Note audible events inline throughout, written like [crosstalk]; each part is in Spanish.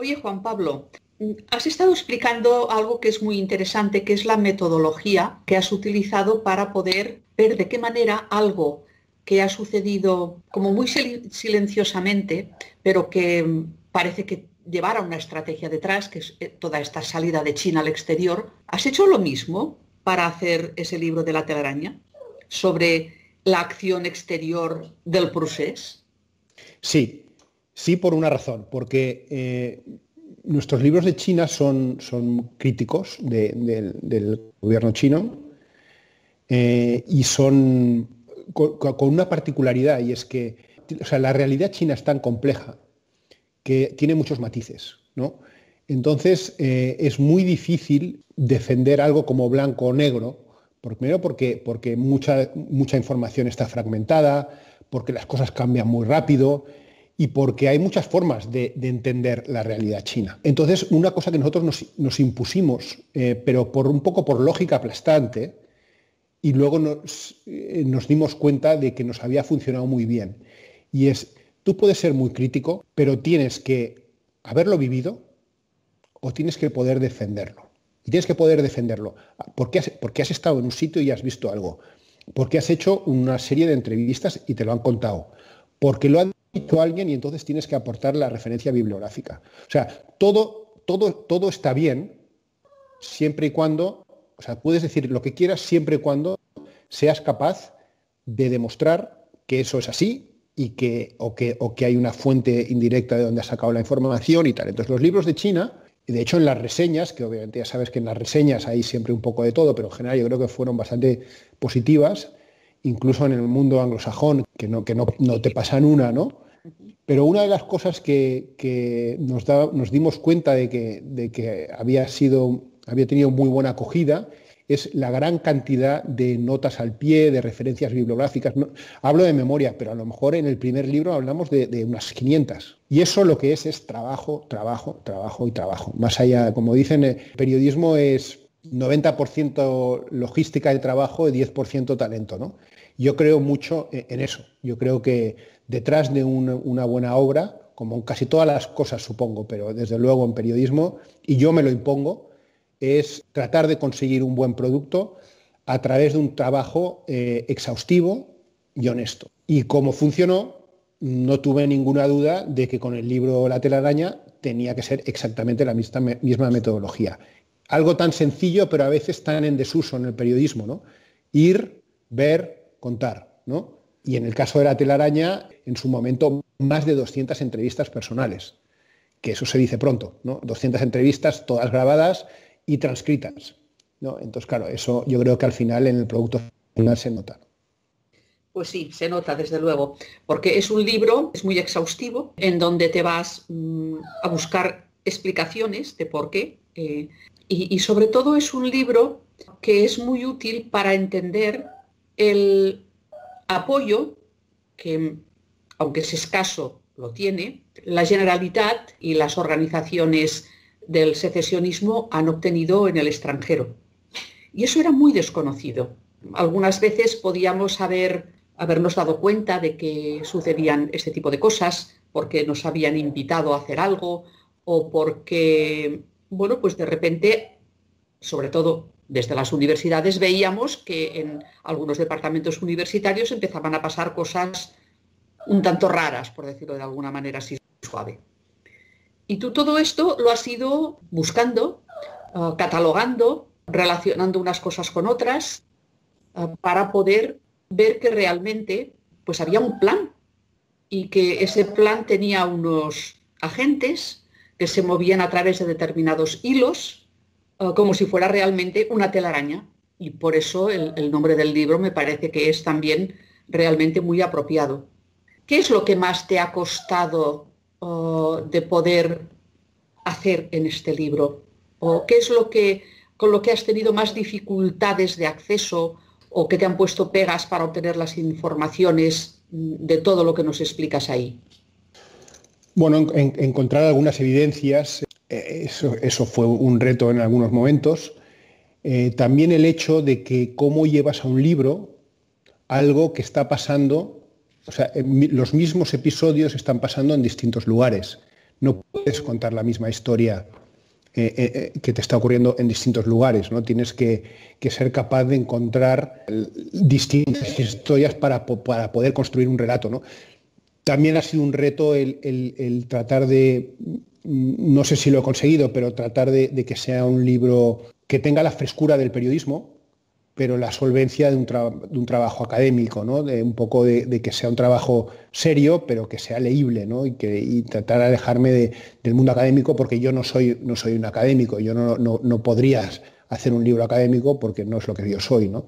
Oye, Juan Pablo, has estado explicando algo que es muy interesante, que es la metodología que has utilizado para poder ver de qué manera algo que ha sucedido como muy silenciosamente, pero que parece que llevara una estrategia detrás, que es eh, toda esta salida de China al exterior. ¿Has hecho lo mismo para hacer ese libro de la telaraña sobre la acción exterior del proceso? Sí, Sí, por una razón, porque eh, nuestros libros de China son, son críticos del gobierno chino eh, y son con, una particularidad, y es que la realidad china es tan compleja que tiene muchos matices, ¿no? Entonces eh, es muy difícil defender algo como blanco o negro, primero porque, porque mucha, mucha información está fragmentada, porque las cosas cambian muy rápido, y porque hay muchas formas de, entender la realidad china. Entonces, una cosa que nosotros nos, impusimos, eh, pero por un poco por lógica aplastante, y luego eh, nos, dimos cuenta de que nos había funcionado muy bien. Y es, tú puedes ser muy crítico, pero tienes que haberlo vivido o tienes que poder defenderlo. Y tienes que poder defenderlo. porque has, porque has estado en un sitio y has visto algo? Porque has hecho una serie de entrevistas y te lo han contado. Porque lo han alguien y entonces tienes que aportar la referencia bibliográfica. O sea, todo, todo, todo está bien siempre y cuando, o sea, puedes decir lo que quieras siempre y cuando seas capaz de demostrar que eso es así y que o, que, o que hay una fuente indirecta de donde has sacado la información y tal. Entonces, los libros de China, de hecho en las reseñas, que obviamente ya sabes que en las reseñas hay siempre un poco de todo, pero en general yo creo que fueron bastante positivas, incluso en el mundo anglosajón, que no, que no, no te pasan una, ¿no? Pero una de las cosas que, nos, da, nos, dimos cuenta de que, de que había, sido, había tenido muy buena acogida es la gran cantidad de notas al pie, de referencias bibliográficas. No, hablo de memoria, pero a lo mejor en el primer libro hablamos de, de, unas 500. Y eso lo que es es trabajo, trabajo, trabajo y trabajo. Más allá, como dicen, el eh, periodismo es 90% logística de trabajo y 10% talento. ¿no? Yo creo mucho e-, en eso. Yo creo que detrás de una buena obra, como en casi todas las cosas supongo, pero desde luego en periodismo, y yo me lo impongo, es tratar de conseguir un buen producto a través de un trabajo eh, exhaustivo y honesto. Y como funcionó, no tuve ninguna duda de que con el libro La telaraña tenía que ser exactamente la misma metodología algo tan sencillo, pero a veces tan en desuso en el periodismo, ¿no? Ir, ver, contar, ¿no? Y en el caso de la telaraña, en su momento, más de 200 entrevistas personales, que eso se dice pronto, ¿no? 200 entrevistas, todas grabadas y transcritas, ¿no? Entonces, claro, eso yo creo que al final en el producto final se nota. Pues sí, se nota desde luego, porque es un libro, es muy exhaustivo, en donde te vas mm, a buscar explicaciones de por qué eh, y, sobre todo es un libro que es muy útil para entender el apoyo que, aunque es escaso, lo tiene, la Generalitat y las organizaciones del secesionismo han obtenido en el extranjero. Y eso era muy desconocido. Algunas veces podíamos haber, habernos dado cuenta de que sucedían este tipo de cosas porque nos habían invitado a hacer algo o porque bueno, pues de repente, sobre todo desde las universidades, veíamos que en algunos departamentos universitarios empezaban a pasar cosas un tanto raras, por decirlo de alguna manera así suave. Y tú todo esto lo has ido buscando, ah, catalogando, relacionando unas cosas con otras, ah, para poder ver que realmente pues había un plan y que ese plan tenía unos agentes que se movían a través de determinados hilos, eh, como si fuera realmente una telaraña. Y por eso el, nombre del libro me parece que es también realmente muy apropiado. ¿Qué es lo que más te ha costado eh, de poder hacer en este libro? ¿O qué es lo que, con lo que has tenido más dificultades de acceso o que te han puesto pegas para obtener las informaciones mm, de todo lo que nos explicas ahí? Bueno, encontrar algunas evidencias, eh, eso, fue un reto en algunos momentos. Eh, también el hecho de que cómo llevas a un libro algo que está pasando, o sea, eh, los mismos episodios están pasando en distintos lugares. No puedes contar la misma historia que te está ocurriendo en distintos lugares. ¿no? Tienes que, ser capaz de encontrar distintas historias para, para poder construir un relato. ¿no? También ha sido un reto el, tratar de, no sé si lo he conseguido, pero tratar de, que sea un libro que tenga la frescura del periodismo, pero la solvencia de un, trabajo académico, ¿no? de un poco de, que sea un trabajo serio, pero que sea leíble, ¿no? y, que, tratar de alejarme del mundo académico porque yo no soy, no soy un académico, yo no, no, podría hacer un libro académico porque no es lo que yo soy. ¿no?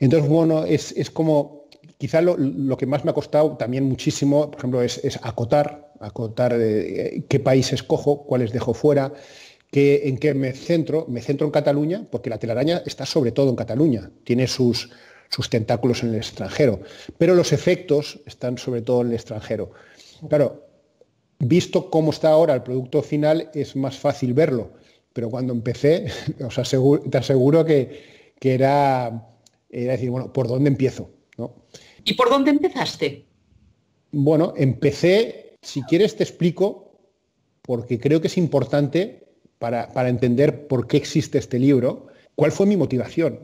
Entonces, bueno, es, es como Quizá lo, que más me ha costado también muchísimo, por ejemplo, es, acotar, acotar eh, qué países cojo, cuáles dejo fuera, en qué me centro. Me centro en Cataluña, porque la telaraña está sobre todo en Cataluña, tiene sus, sus tentáculos en el extranjero, pero los efectos están sobre todo en el extranjero. Claro, visto cómo está ahora el producto final, es más fácil verlo, pero cuando empecé, [laughs] te aseguro que, era, era decir, bueno, ¿por dónde empiezo? ¿No? ¿Y por dónde empezaste? Bueno, empecé, si quieres te explico, porque creo que es importante para, entender por qué existe este libro, cuál fue mi motivación.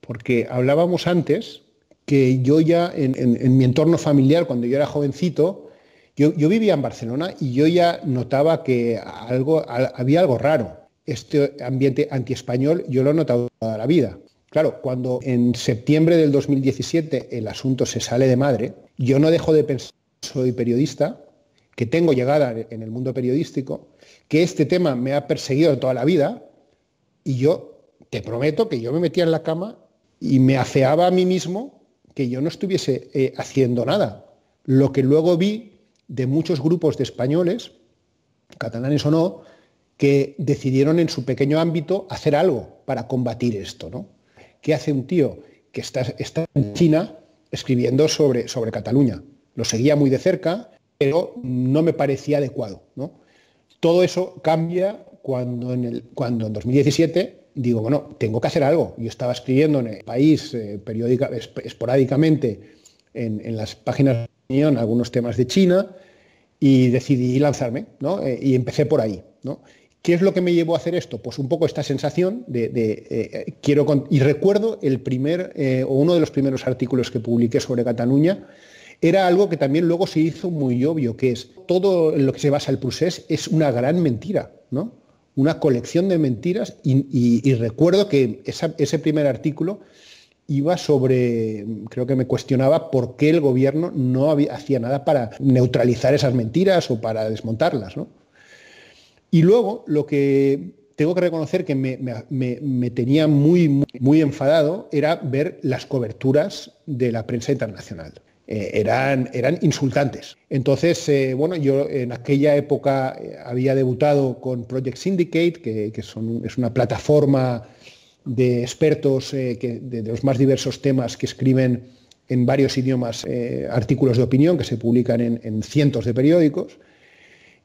Porque hablábamos antes que yo ya en, mi entorno familiar, cuando yo era jovencito, yo, vivía en Barcelona y yo ya notaba que algo, había algo raro. Este ambiente antiespañol yo lo he notado toda la vida. Claro, cuando en septiembre del 2017 el asunto se sale de madre, yo no dejo de pensar, soy periodista, que tengo llegada en el mundo periodístico, que este tema me ha perseguido toda la vida y yo te prometo que yo me metía en la cama y me afeaba a mí mismo que yo no estuviese eh, haciendo nada. Lo que luego vi de muchos grupos de españoles, catalanes o no, que decidieron en su pequeño ámbito hacer algo para combatir esto, ¿no? ¿Qué hace un tío que está, está en China escribiendo sobre, sobre Cataluña? Lo seguía muy de cerca, pero no me parecía adecuado. ¿no? Todo eso cambia cuando en, el, cuando en 2017 digo, bueno, tengo que hacer algo. Yo estaba escribiendo en el país eh, periódica, esporádicamente en, las páginas de opinión algunos temas de China y decidí lanzarme, eh, y empecé por ahí, ¿no? ¿Qué es lo que me llevó a hacer esto? Pues un poco esta sensación de, eh, quiero y recuerdo el primer eh, o uno de los primeros artículos que publiqué sobre Cataluña era algo que también luego se hizo muy obvio, que es todo lo que se basa el procés es una gran mentira, ¿no? Una colección de mentiras y, recuerdo que ese primer artículo iba sobre, creo que me cuestionaba por qué el gobierno no hacía nada para neutralizar esas mentiras o para desmontarlas, ¿no? Y luego, lo que tengo que reconocer que me, tenía muy, muy, enfadado era ver las coberturas de la prensa internacional. Eh, eran, insultantes. Entonces, eh, bueno, yo en aquella época eh, había debutado con Project Syndicate, que, es una plataforma de expertos de, los más diversos temas que escriben en varios idiomas artículos de opinión que se publican en cientos de periódicos.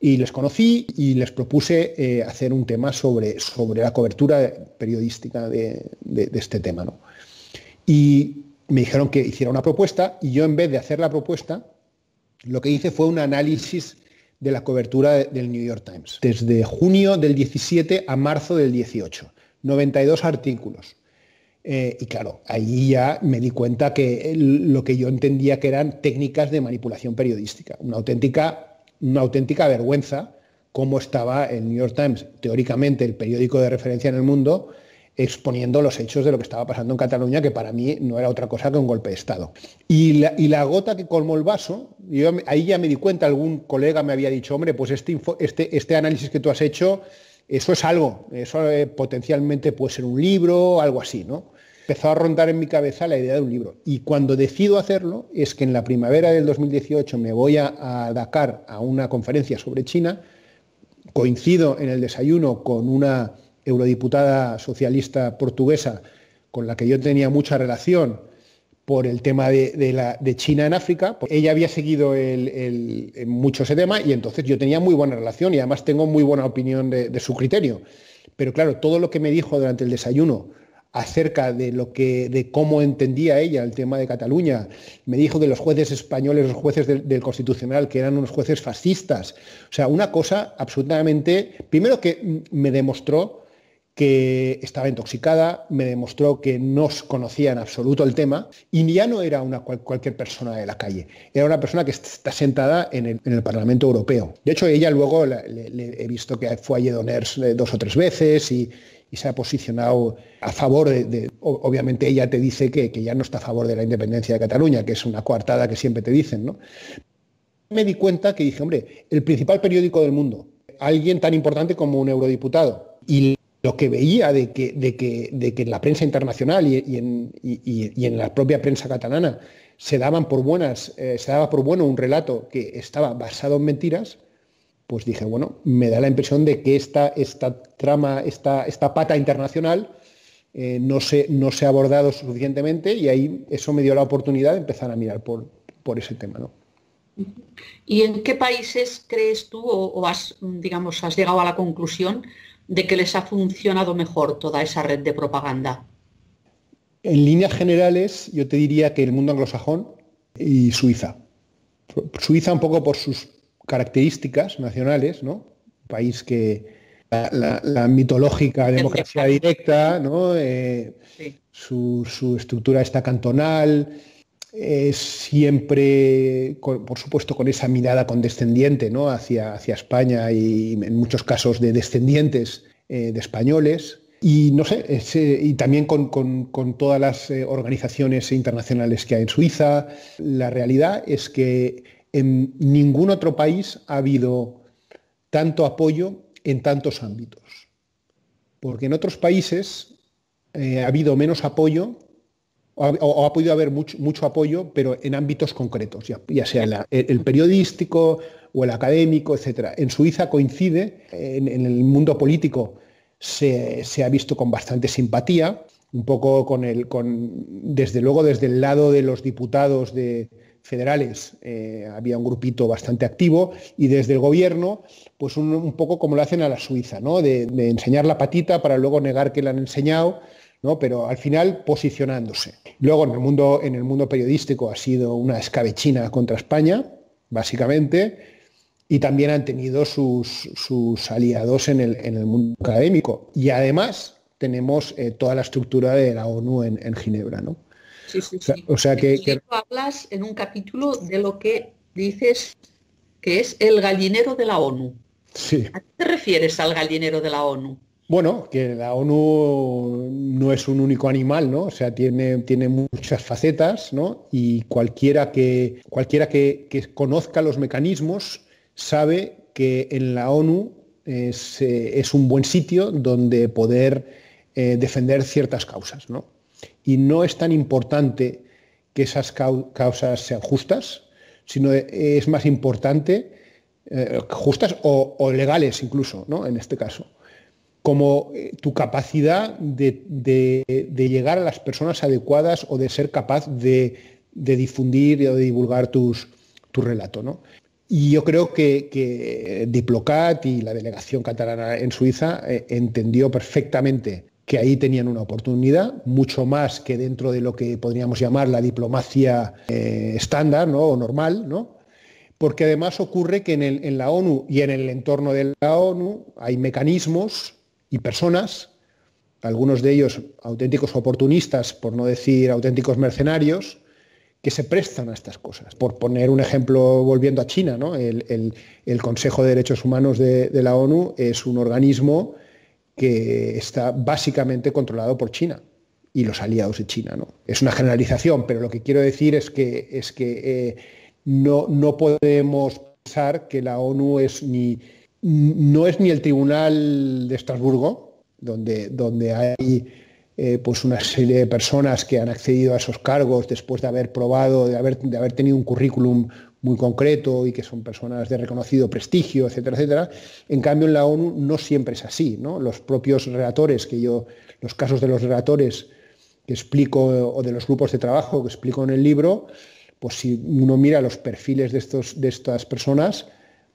Y les conocí y les propuse eh, hacer un tema sobre, sobre la cobertura periodística de, este tema. ¿no? Y me dijeron que hiciera una propuesta y yo en vez de hacer la propuesta, lo que hice fue un análisis de la cobertura del New York Times, desde junio del 17 a marzo del 18, 92 artículos. Eh, y claro, ahí ya me di cuenta que lo que yo entendía que eran técnicas de manipulación periodística, una auténtica una auténtica vergüenza cómo estaba el New York Times, teóricamente el periódico de referencia en el mundo, exponiendo los hechos de lo que estaba pasando en Cataluña, que para mí no era otra cosa que un golpe de Estado. Y la, gota que colmó el vaso, ahí ya me di cuenta, algún colega me había dicho, hombre, pues este, este, este, análisis que tú has hecho, eso es algo, eso eh, potencialmente puede ser un libro, algo así, ¿no? empezó a rondar en mi cabeza la idea de un libro. Y cuando decido hacerlo es que en la primavera del 2018 me voy a, Dakar a una conferencia sobre China, coincido en el desayuno con una eurodiputada socialista portuguesa con la que yo tenía mucha relación por el tema de, China en África. Pues ella había seguido eh, mucho ese tema y entonces yo tenía muy buena relación y además tengo muy buena opinión de su criterio. Pero claro, todo lo que me dijo durante el desayuno acerca de lo que de cómo entendía ella el tema de Cataluña. Me dijo de los jueces españoles, los jueces del, Constitucional, que eran unos jueces fascistas. O sea, una cosa absolutamente. Primero que me demostró que estaba intoxicada, me demostró que no conocía en absoluto el tema y ya no era una cualquier persona de la calle, era una persona que está sentada en el, Parlamento Europeo. De hecho, ella luego le, he visto que fue a Edoners eh, dos o tres veces y, y se ha posicionado a favor de, obviamente ella te dice que, ya no está a favor de la independencia de Cataluña, que es una coartada que siempre te dicen, ¿no? Me di cuenta que dije, hombre, el principal periódico del mundo, alguien tan importante como un eurodiputado, y lo que veía de que, en la prensa internacional y, en, la propia prensa catalana se daban por buenas, eh, se daba por bueno un relato que estaba basado en mentiras, pues dije, bueno, me da la impresión de que esta, esta trama, esta, esta pata internacional eh, no, se, no se ha abordado suficientemente y ahí eso me dio la oportunidad de empezar a mirar por, por ese tema. ¿Y en qué países crees tú o, has, digamos, has llegado a la conclusión de que les ha funcionado mejor toda esa red de propaganda? En líneas generales, yo te diría que el mundo anglosajón y Suiza. Suiza un poco por sus características nacionales, ¿no? Un país que la, mitológica democracia directa, ¿no? Eh, su, estructura está cantonal, es eh, siempre, por supuesto, con esa mirada condescendiente ¿no? hacia, España y en muchos casos de descendientes eh, de españoles. Y no sé, y también con todas las organizaciones internacionales que hay en Suiza, la realidad es que en ningún otro país ha habido tanto apoyo en tantos ámbitos, porque en otros países eh, ha habido menos apoyo o, ha podido haber mucho, apoyo, pero en ámbitos concretos, ya, sea el, periodístico o el académico, etc. En Suiza coincide, en, el mundo político se, se, ha visto con bastante simpatía, un poco con el, con, desde luego desde el lado de los diputados de, federales eh, había un grupito bastante activo y desde el gobierno, pues un, poco como lo hacen a la Suiza, ¿no? De, enseñar la patita para luego negar que la han enseñado, ¿no? Pero al final posicionándose. Luego en el mundo, en el mundo periodístico ha sido una escabechina contra España, básicamente y también han tenido sus, aliados en el, en el, mundo académico. Y además tenemos eh, toda la estructura de la ONU en, en Ginebra. ¿no? o sea, que, hablas en un capítulo de lo que dices que es el gallinero de la ONU. Sí. ¿A qué te refieres al gallinero de la ONU? Bueno, que la ONU no es un único animal, ¿no? O sea, tiene, tiene muchas facetas, ¿no? Y cualquiera que, cualquiera que, conozca los mecanismos sabe que en la ONU es, eh, un buen sitio donde poder eh, defender ciertas causas, ¿no? Y no es tan importante que esas causas sean justas, sino e-, es más importante, eh, justas o, legales incluso, ¿no? en este caso, como eh, tu capacidad de, llegar a las personas adecuadas o de ser capaz de, difundir o de divulgar tus, tu relato. ¿no? Y yo creo que, que, Diplocat y la delegación catalana en Suiza eh, entendió perfectamente que ahí tenían una oportunidad, mucho más que dentro de lo que podríamos llamar la diplomacia eh, estándar o normal, ¿no? porque además ocurre que en, la ONU y en el entorno de la ONU hay mecanismos y personas algunos de ellos auténticos oportunistas, por no decir auténticos mercenarios, que se prestan a estas cosas. Por poner un ejemplo, volviendo a China, el, Consejo de Derechos Humanos de, de, la ONU es un organismo que está básicamente controlado por China y los aliados de China. ¿no? Es una generalización, pero lo que quiero decir es que, es que eh, no, no podemos pensar que la ONU es ni, no es ni el Tribunal de Estrasburgo, donde, donde hay eh, pues una serie de personas que han accedido a esos cargos después de haber probado, de haber, de haber tenido un currículum muy concreto y que son personas de reconocido prestigio, etcétera, etcétera. En cambio, en la ONU no siempre es así. ¿no? Los propios relatores, que yo, los casos de los relatores que explico o de los grupos de trabajo que explico en el libro, pues si uno mira los perfiles de, estos, de estas personas,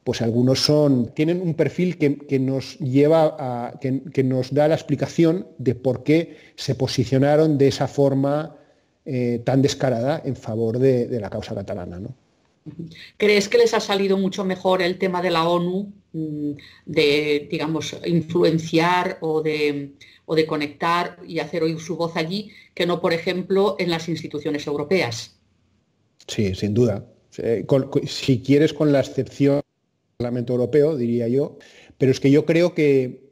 pues algunos son, tienen un perfil que, nos lleva a, que, nos da la explicación de por qué se posicionaron de esa forma eh, tan descarada en favor de, de la causa catalana. ¿no? ¿Crees que les ha salido mucho mejor el tema de la ONU, mm, de, digamos, influenciar o de, o de conectar y hacer oír su voz allí, que no, por ejemplo, en las instituciones europeas? Sí, sin duda. Eh, si quieres, con la excepción del Parlamento Europeo, diría yo, pero es que yo creo que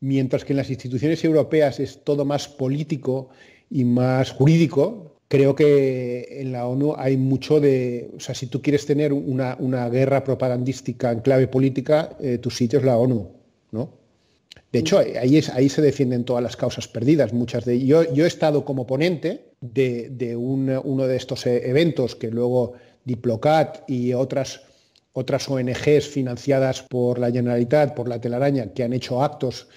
mientras que en las instituciones europeas es todo más político y más jurídico, creo que en la ONU hay mucho de, o sea, si tú quieres tener una, guerra propagandística en clave política, eh, tu sitio es la ONU, ¿no? De hecho, ahí, es, ahí se defienden todas las causas perdidas, muchas de yo, yo he estado como ponente de, uno de estos eh, eventos que luego Diplocat y otras, otras ONGs financiadas por la Generalitat, por la Telaraña, que han hecho actos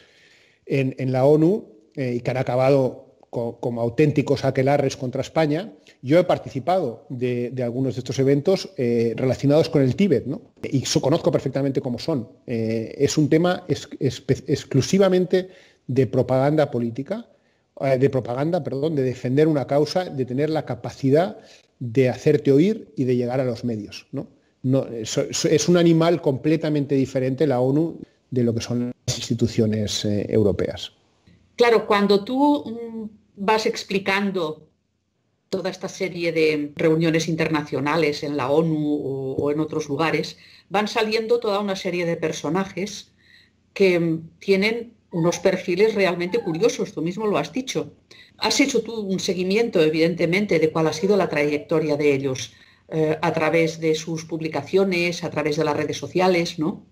en, la ONU eh, y que han acabado como auténticos aquelarres contra España. Yo he participado de, algunos de estos eventos eh, relacionados con el Tíbet, ¿no? y conozco perfectamente cómo son. Eh, es un tema exclusivamente de propaganda política, eh, de propaganda, perdón, de defender una causa, de tener la capacidad de hacerte oír y de llegar a los medios. ¿no? es, un animal completamente diferente la ONU de lo que son las instituciones europeas. Claro, cuando tú mm, vas explicando toda esta serie de reuniones internacionales en la ONU o, en otros lugares, van saliendo toda una serie de personajes que tienen unos perfiles realmente curiosos, tú mismo lo has dicho. Has hecho tú un seguimiento, evidentemente, de cuál ha sido la trayectoria de ellos eh, a través de sus publicaciones, a través de las redes sociales, ¿no?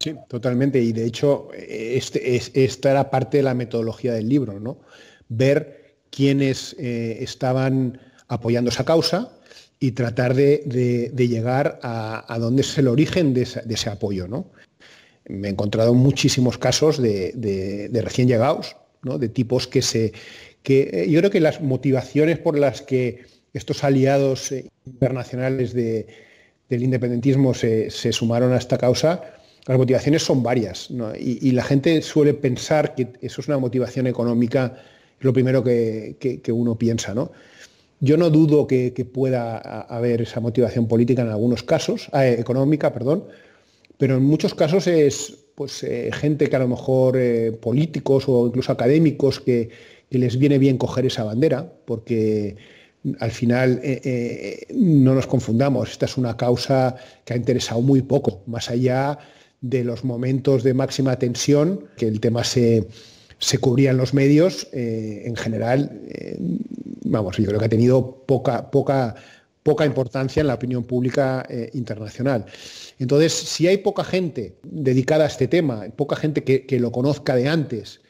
Sí, totalmente. Y de hecho, este, esta era parte de la metodología del libro, ¿no? ver quiénes eh, estaban apoyando esa causa y tratar de, llegar a, dónde es el origen de, ese apoyo. ¿no? Me he encontrado muchísimos casos de, recién llegados, de tipos que se... Que, eh, yo creo que las motivaciones por las que estos aliados eh, internacionales del independentismo se, sumaron a esta causa, las motivaciones son varias y, la gente suele pensar que eso es una motivación económica es lo primero que, uno piensa, ¿no? Yo no dudo que, pueda haber esa motivación política en algunos casos, ah, eh, económica, perdón, pero en muchos casos es pues, eh, gente que a lo mejor eh, políticos o incluso académicos que, que, les viene bien coger esa bandera, porque al final no nos confundamos, esta es una causa que ha interesado muy poco, más allá de los momentos de máxima tensión, que el tema se, se cubrían los medios, eh, en general, eh, vamos, yo creo que ha tenido poca, poca, poca importancia en la opinión pública eh, internacional. Entonces, si hay poca gente dedicada a este tema, poca gente que, lo conozca de antes,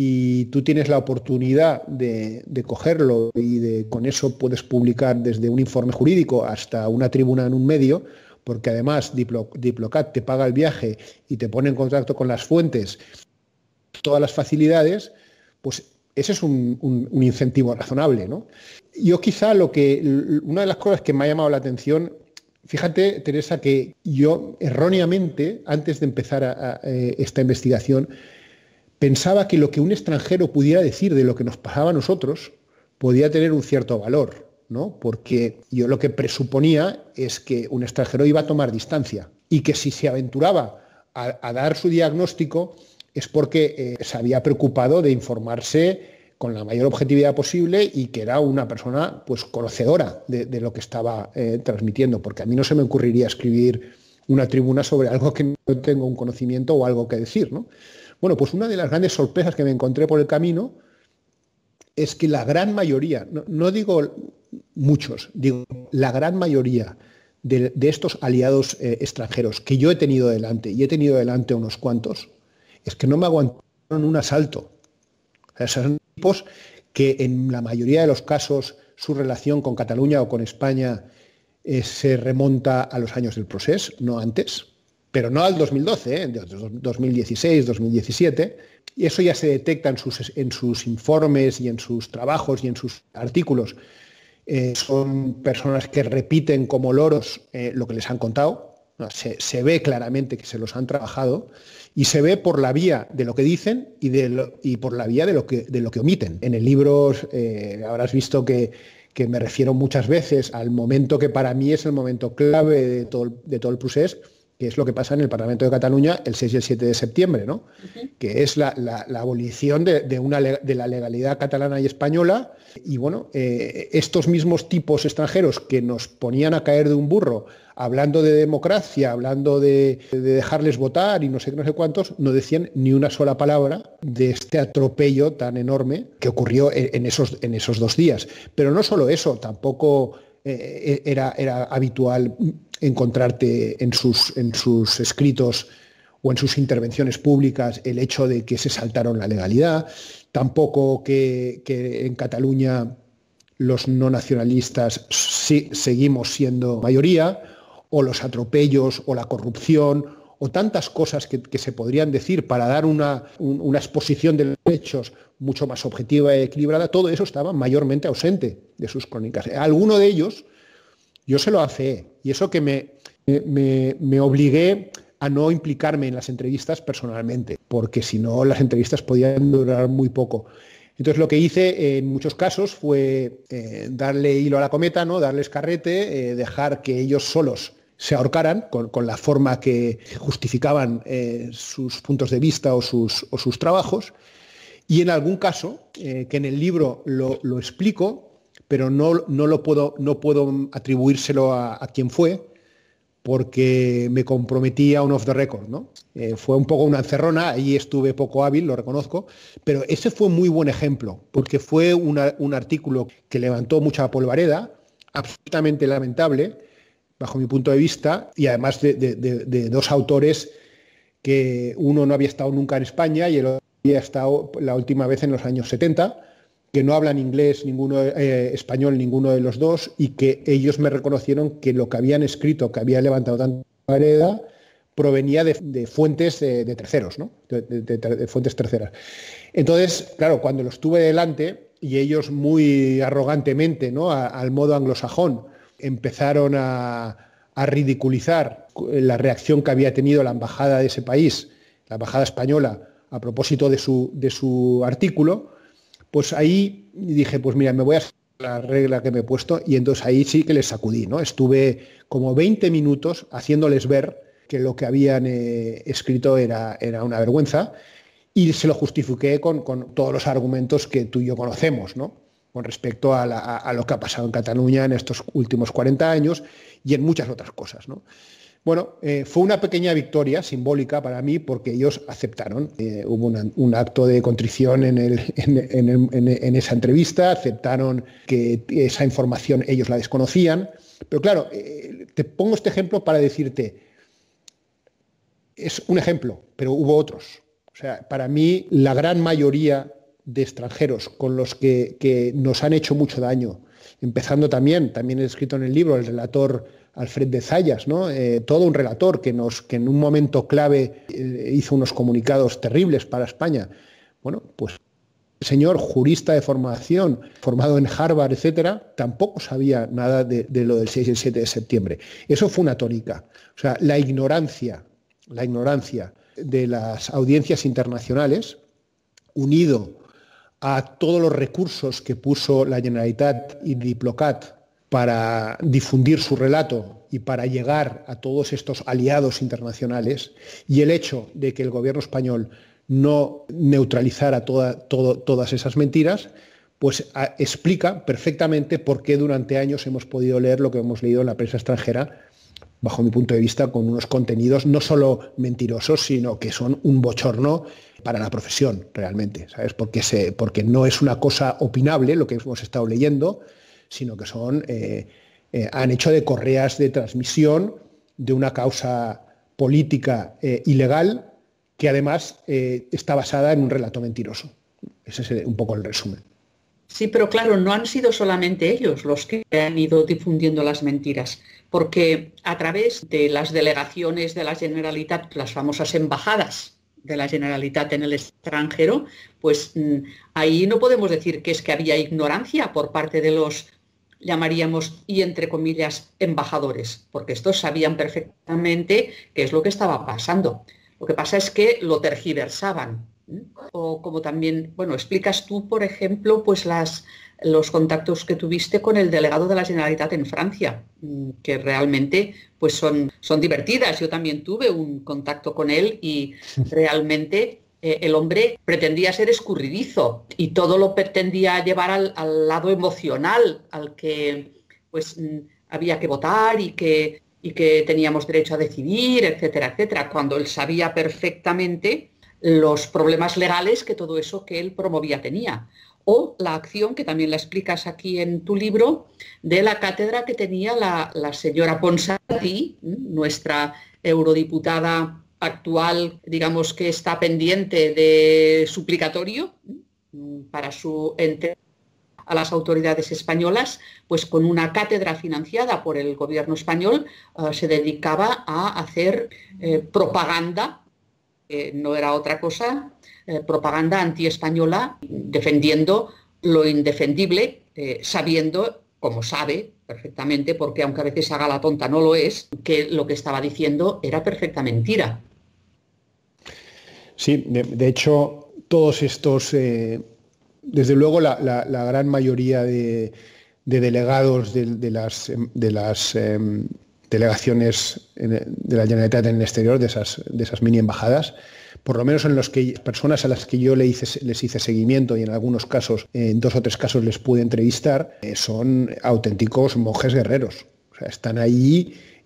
y tú tienes la oportunidad de, cogerlo y de, con eso puedes publicar desde un informe jurídico hasta una tribuna en un medio, porque además Diplocat te paga el viaje y te pone en contacto con las fuentes todas las facilidades, pues ese es un, incentivo razonable. ¿no? Yo quizá lo que, una de las cosas que me ha llamado la atención, fíjate Teresa, que yo erróneamente, antes de empezar eh, esta investigación, pensaba que lo que un extranjero pudiera decir de lo que nos pasaba a nosotros podía tener un cierto valor, ¿no? Porque yo lo que presuponía es que un extranjero iba a tomar distancia y que si se aventuraba a dar su diagnóstico, es porque eh, se había preocupado de informarse con la mayor objetividad posible y que era una persona pues conocedora de, lo que estaba eh, transmitiendo, porque a mí no se me ocurriría escribir una tribuna sobre algo que no tengo un conocimiento o algo que decir. ¿no? Bueno, pues una de las grandes sorpresas que me encontré por el camino es que la gran mayoría, no, digo muchos, digo la gran mayoría de, estos aliados eh, extranjeros que yo he tenido delante, y he tenido delante unos cuantos, es que no me aguantaron un asalto. son tipos que en la mayoría de los casos su relación con Cataluña o con España eh, se remonta a los años del proceso, no antes, pero no al 2012, eh, 2016, 2017. Y eso ya se detecta en sus, informes y en sus trabajos y en sus artículos. Eh, son personas que repiten como loros eh, lo que les han contado, se, ve claramente que se los han trabajado y se ve por la vía de lo que dicen y, y por la vía de lo, que, de lo que omiten. En el libro eh, habrás visto que, me refiero muchas veces al momento que para mí es el momento clave de todo, de todo el proceso, que es lo que pasa en el Parlamento de Cataluña el 6 y el 7 de septiembre, que es la, abolición de, una, de la legalidad catalana y española. Y bueno, eh, estos mismos tipos extranjeros que nos ponían a caer de un burro hablando de democracia, hablando de, dejarles votar y no sé qué, no sé cuántos, no decían ni una sola palabra de este atropello tan enorme que ocurrió en, esos, en esos dos días. Pero no solo eso, tampoco... Eh, eh, era, era habitual encontrarte en sus, en sus escritos o en sus intervenciones públicas el hecho de que se saltaron la legalidad, tampoco que, en Cataluña los no nacionalistas sí, seguimos siendo mayoría, o los atropellos, o la corrupción, o tantas cosas que, se podrían decir para dar una, una exposición de los hechos mucho más objetiva y equilibrada, todo eso estaba mayormente ausente de sus crónicas. Alguno de ellos, yo se lo hace y eso que me, me, obligué a no implicarme en las entrevistas personalmente, porque si no las entrevistas podían durar muy poco. Entonces lo que hice eh, en muchos casos fue eh, darle hilo a la cometa, ¿no? darles carrete, eh, dejar que ellos solos se ahorcaran con, la forma que justificaban sus puntos de vista o sus, sus, trabajos. Y en algún caso, que en el libro lo, lo explico, pero no, no, lo puedo, no puedo atribuírselo a, quien fue porque me comprometí a un off the record, ¿no? Eh, fue un poco una encerrona, ahí estuve poco hábil, lo reconozco, pero ese fue muy buen ejemplo, porque fue un artículo que levantó mucha polvareda, absolutamente lamentable, bajo mi punto de vista, y además de, de dos autores que uno no había estado nunca en España y el otro había estado la última vez en los años 70, que no hablan inglés, ninguno eh, español, ninguno de los dos, y que ellos me reconocieron que lo que habían escrito, que había levantado tanta pared, provenía de, fuentes eh, de, terceros, ¿no? De, fuentes terceras. Entonces, claro, cuando los tuve delante, y ellos muy arrogantemente, ¿no? al modo anglosajón, empezaron a, ridiculizar la reacción que había tenido la embajada de ese país, la embajada española, a propósito de su, de su artículo, pues ahí dije, pues mira, me voy a la regla que me he puesto y entonces ahí sí que les sacudí, ¿no? Estuve como 20 minutos haciéndoles ver que lo que habían eh, escrito era, era una vergüenza y se lo justifiqué con, todos los argumentos que tú y yo conocemos, ¿no? Con respecto a, a, lo que ha pasado en Cataluña en estos últimos 40 años y en muchas otras cosas, ¿no? Bueno, eh, fue una pequeña victoria simbólica para mí porque ellos aceptaron. Eh, hubo un acto de contrición [laughs] en, esa entrevista, aceptaron que esa información ellos la desconocían. Pero claro, eh, te pongo este ejemplo para decirte, es un ejemplo, pero hubo otros. O sea, para mí la gran mayoría de extranjeros con los que, que nos han hecho mucho daño, empezando también, también he escrito en el libro, el relator Alfred de Zayas, eh, todo un relator que, nos, en un momento clave eh, hizo unos comunicados terribles para España. Bueno, pues el señor jurista de formación, formado en Harvard, etcétera, tampoco sabía nada de, lo del 6 y 7 de septiembre. Eso fue una tónica. O sea, la ignorancia, la ignorancia de las audiencias internacionales, unido a todos los recursos que puso la Generalitat y Diplocat para difundir su relato y para llegar a todos estos aliados internacionales y el hecho de que el gobierno español no neutralizara todas esas mentiras, pues explica perfectamente por qué durante años hemos podido leer lo que hemos leído en la prensa extranjera, bajo mi punto de vista, con unos contenidos no solo mentirosos, sino que son un bochorno para la profesión realmente, ¿sabes? porque no es una cosa opinable lo que hemos estado leyendo, sino que son, eh, eh, han hecho de correas de transmisión de una causa política eh, ilegal que además está basada en un relato mentiroso. Ese es un poco el resumen. Sí, pero claro, no han sido solamente ellos los que han ido difundiendo las mentiras, porque a través de las delegaciones de la Generalitat, las famosas embajadas, de la Generalitat en el extranjero, pues mm, ahí no podemos decir que es que había ignorancia por parte de los llamaríamos, y entre comillas, embajadores, porque estos sabían perfectamente qué es lo que estaba pasando. Lo que pasa es que lo tergiversaban. ¿eh? O como también, bueno, explicas tú, por ejemplo, pues las, los contactos que tuviste con el delegado de la Generalitat en Francia, mm, que realmente pues son, son divertidas. Yo también tuve un contacto con él y realmente eh, el hombre pretendía ser escurridizo y todo lo pretendía llevar al, lado emocional, al que pues mm, había que votar y que, que teníamos derecho a decidir, etcétera, etcétera, cuando él sabía perfectamente los problemas legales que todo eso que él promovía tenía. O la acción, que también la explicas aquí en tu libro, de la cátedra que tenía la, la señora Ponsati, mm, nuestra eurodiputada actual, digamos que está pendiente de suplicatorio para su entrega a las autoridades españolas, pues con una cátedra financiada por el gobierno español eh, se dedicaba a hacer eh, propaganda, no era otra cosa, eh, propaganda antiespañola, defendiendo lo indefendible, sabiendo, como sabe perfectamente, porque aunque a veces haga la tonta no lo es, que lo que estaba diciendo era perfecta mentira. Sí, de, hecho, todos estos, eh, desde luego la, gran mayoría de, delegados de, las, em, de em, delegaciones de la Generalitat en el exterior, de esas, mini embajadas, por lo menos en los que personas a las que yo les hice, seguimiento y en algunos casos, en dos o tres casos les pude entrevistar, eh, son auténticos monjes guerreros. O sea, están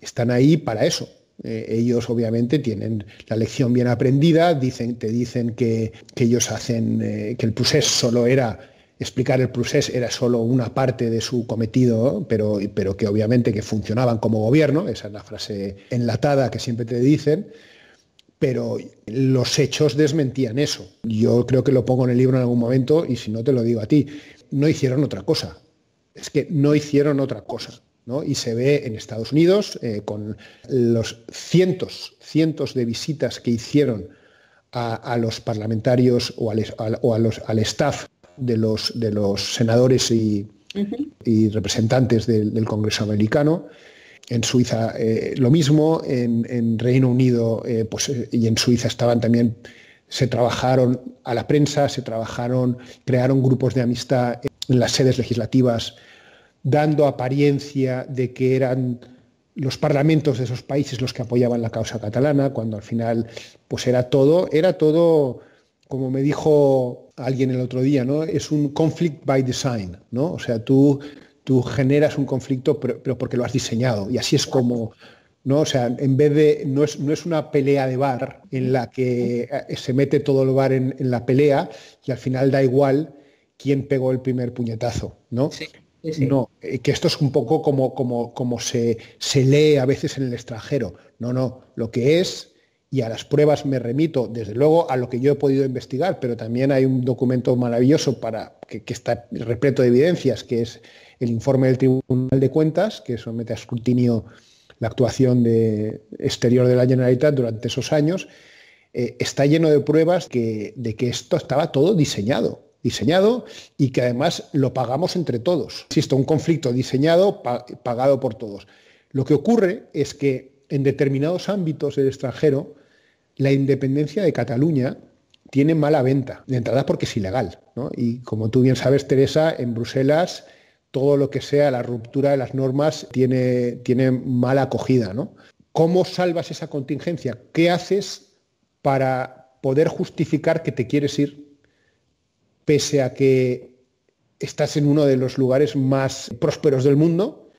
están ahí para eso, eh, ellos obviamente tienen la lección bien aprendida, dicen, te dicen que, ellos hacen, eh, que el proceso solo era, explicar el proceso era solo una parte de su cometido, pero, pero que obviamente que funcionaban como gobierno, esa es la frase enlatada que siempre te dicen, pero los hechos desmentían eso. Yo creo que lo pongo en el libro en algún momento y si no te lo digo a ti, no hicieron otra cosa. Es que no hicieron otra cosa. Y se ve en Estados Unidos eh, con los cientos, cientos de visitas que hicieron a, los parlamentarios o, al, staff de los, de los senadores y, representantes del, Congreso americano. En Suiza eh, lo mismo, en, Reino Unido eh, pues, y en Suiza estaban también, se trabajaron a la prensa, se trabajaron, crearon grupos de amistad en las sedes legislativas dando apariencia de que eran los parlamentos de esos países los que apoyaban la causa catalana, cuando al final pues era todo, era todo, como me dijo alguien el otro día, ¿no? Es un conflict by design, ¿no? O sea, tú, tú generas un conflicto, pero, porque lo has diseñado. Y así es como, ¿no? O sea, en vez de, no es, no es una pelea de bar en la que eh, se mete todo el bar en, en la pelea y al final da igual quién pegó el primer puñetazo, ¿no? Sí. No, eh, que esto es un poco como, se, lee a veces en el extranjero. No, no, lo que es y a las pruebas me remito, desde luego, a lo que yo he podido investigar, pero también hay un documento maravilloso para, que, está repleto de evidencias, que es el informe del Tribunal de Cuentas, que somete a escrutinio la actuación de, exterior de la Generalitat durante esos años, eh, está lleno de pruebas de que esto estaba todo diseñado diseñado y que además lo pagamos entre todos. Existe un conflicto diseñado, pagado por todos. Lo que ocurre es que en determinados ámbitos del extranjero, la independencia de Cataluña tiene mala venta, de entrada porque es ilegal. Y como tú bien sabes, Teresa, en Bruselas todo lo que sea la ruptura de las normas tiene, tiene mala acogida. ¿Cómo salvas esa contingencia? ¿Qué haces para poder justificar que te quieres ir pese a que estás en uno de los lugares más prósperos del mundo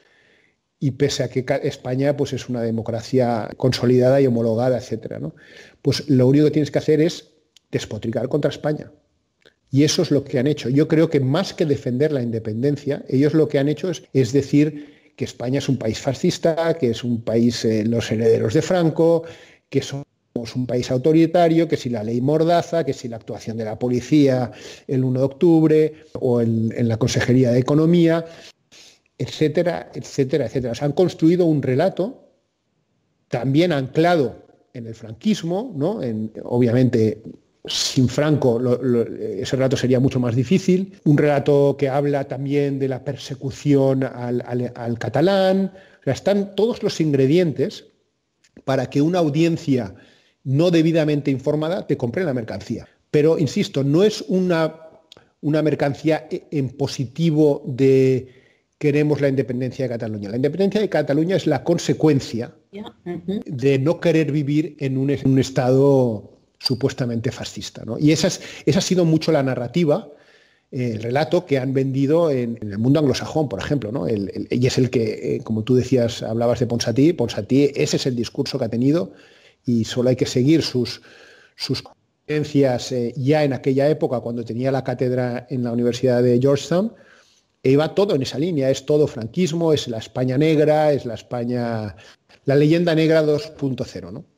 y pese a que España pues, es una democracia consolidada y homologada, etc. Pues lo único que tienes que hacer es despotricar contra España. Y eso es lo que han hecho. Yo creo que más que defender la independencia, ellos lo que han hecho es, decir que España es un país fascista, que es un país eh, los herederos de Franco, que son un país autoritario, que si la ley Mordaza, que si la actuación de la policía el 1 de octubre o en, la Consejería de Economía, etcétera, etcétera, etcétera. Se han construido un relato también anclado en el franquismo, obviamente sin Franco ese relato sería mucho más difícil, un relato que habla también de la persecución al, catalán, o están todos los ingredientes para que una audiencia no debidamente informada, te compré la mercancía. Pero, insisto, no es una, una mercancía e, en positivo de queremos la independencia de Cataluña. La independencia de Cataluña es la consecuencia de no querer vivir en un, Estado supuestamente fascista. Y esa, es, esa ha sido mucho la narrativa eh, el relato que han vendido en, el mundo anglosajón, por ejemplo, ¿no? y es el que, eh, como tú decías, hablabas de Ponsatí, Ponsatí, ese es el discurso que ha tenido y solo hay que seguir sus, sus eh, ya en aquella época, cuando tenía la cátedra en la Universidad de Georgetown, e iba todo en esa línea, es todo franquismo, es la España negra, es la España, la leyenda negra 2.0, ¿no?